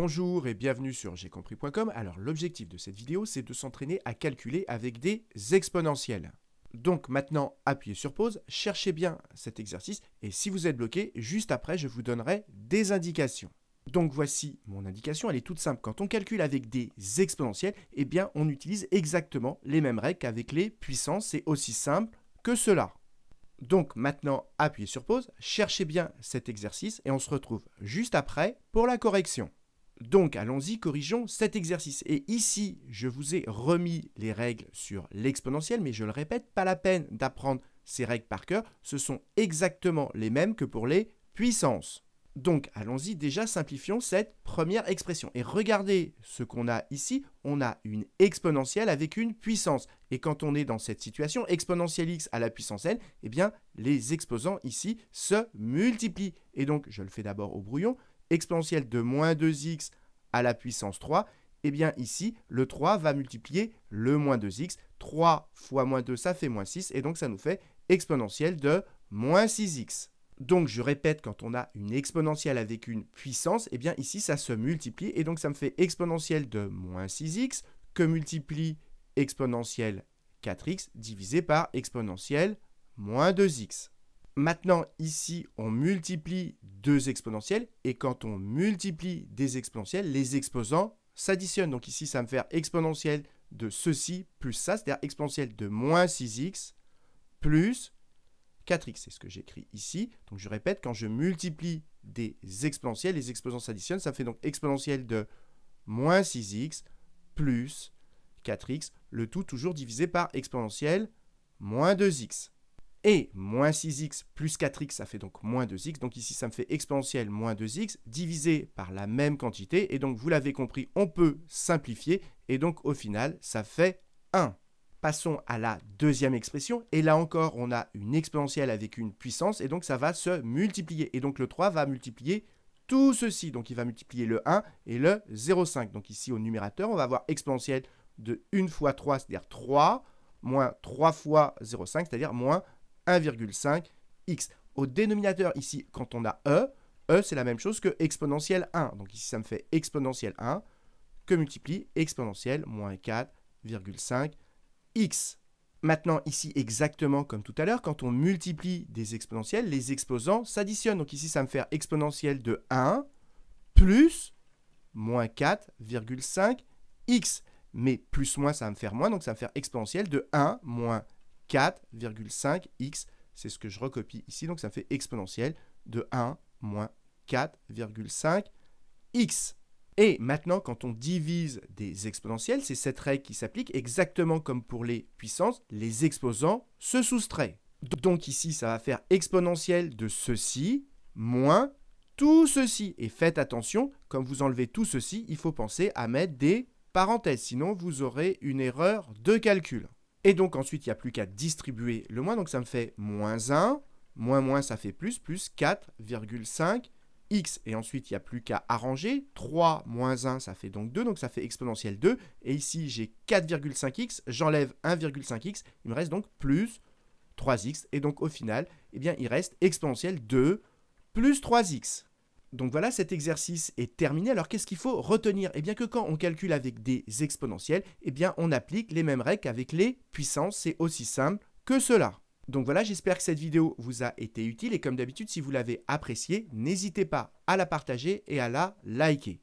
Bonjour et bienvenue sur compris.com. Alors l'objectif de cette vidéo, c'est de s'entraîner à calculer avec des exponentielles. Donc maintenant, appuyez sur pause, cherchez bien cet exercice et si vous êtes bloqué, juste après, je vous donnerai des indications. Donc voici mon indication, elle est toute simple. Quand on calcule avec des exponentielles, eh bien on utilise exactement les mêmes règles qu'avec les puissances, c'est aussi simple que cela. Donc maintenant, appuyez sur pause, cherchez bien cet exercice et on se retrouve juste après pour la correction. Donc allons-y, corrigeons cet exercice. Et ici, je vous ai remis les règles sur l'exponentielle, mais je le répète, pas la peine d'apprendre ces règles par cœur, ce sont exactement les mêmes que pour les puissances. Donc allons-y, déjà simplifions cette première expression. Et regardez ce qu'on a ici, on a une exponentielle avec une puissance. Et quand on est dans cette situation, exponentielle x à la puissance n, eh bien les exposants ici se multiplient. Et donc je le fais d'abord au brouillon, exponentielle de moins 2x à la puissance 3, eh bien ici, le 3 va multiplier le moins 2x. 3 fois moins 2, ça fait moins 6, et donc ça nous fait exponentielle de moins 6x. Donc je répète, quand on a une exponentielle avec une puissance, eh bien ici ça se multiplie, et donc ça me fait exponentielle de moins 6x que multiplie exponentielle 4x divisé par exponentielle moins 2x. Maintenant, ici, on multiplie deux exponentielles et quand on multiplie des exponentielles, les exposants s'additionnent. Donc ici, ça me fait exponentielle de ceci plus ça, c'est-à-dire exponentielle de moins 6x plus 4x. C'est ce que j'écris ici. Donc je répète, quand je multiplie des exponentielles, les exposants s'additionnent. Ça fait donc exponentielle de moins 6x plus 4x, le tout toujours divisé par exponentielle moins 2x. Et moins 6x plus 4x, ça fait donc moins 2x. Donc ici, ça me fait exponentielle moins 2x divisé par la même quantité. Et donc, vous l'avez compris, on peut simplifier. Et donc, au final, ça fait 1. Passons à la deuxième expression. Et là encore, on a une exponentielle avec une puissance. Et donc, ça va se multiplier. Et donc, le 3 va multiplier tout ceci. Donc, il va multiplier le 1 et le 0,5. Donc ici, au numérateur, on va avoir exponentielle de 1 fois 3, c'est-à-dire 3, moins 3 fois 0,5, c'est-à-dire moins 1,5x. Au dénominateur ici, quand on a e, e c'est la même chose que exponentielle 1. Donc ici, ça me fait exponentielle 1 que multiplie exponentielle moins 4,5x. Maintenant, ici, exactement comme tout à l'heure, quand on multiplie des exponentielles, les exposants s'additionnent. Donc ici, ça me fait exponentielle de 1 plus moins 4,5x. Mais plus moins, ça va me faire moins, donc ça me fait exponentielle de 1 moins 4,5x. C'est ce que je recopie ici, donc ça fait exponentiel de 1 moins 4,5x. Et maintenant, quand on divise des exponentielles, c'est cette règle qui s'applique exactement comme pour les puissances, les exposants se soustraient. Donc ici, ça va faire exponentielle de ceci moins tout ceci. Et faites attention, comme vous enlevez tout ceci, il faut penser à mettre des parenthèses, sinon vous aurez une erreur de calcul. Et donc ensuite, il n'y a plus qu'à distribuer le moins. Donc ça me fait moins 1, moins moins ça fait plus, plus 4,5 x. Et ensuite, il n'y a plus qu'à arranger. 3 moins 1, ça fait donc 2, donc ça fait exponentielle 2. Et ici, j'ai 4,5x, j'enlève 1,5x, il me reste donc plus 3x. Et donc au final, eh bien, il reste exponentiel 2 plus 3x. Donc voilà, cet exercice est terminé. Alors qu'est-ce qu'il faut retenir Eh bien que quand on calcule avec des exponentielles, eh bien on applique les mêmes règles avec les puissances. C'est aussi simple que cela. Donc voilà, j'espère que cette vidéo vous a été utile et comme d'habitude, si vous l'avez appréciée, n'hésitez pas à la partager et à la liker.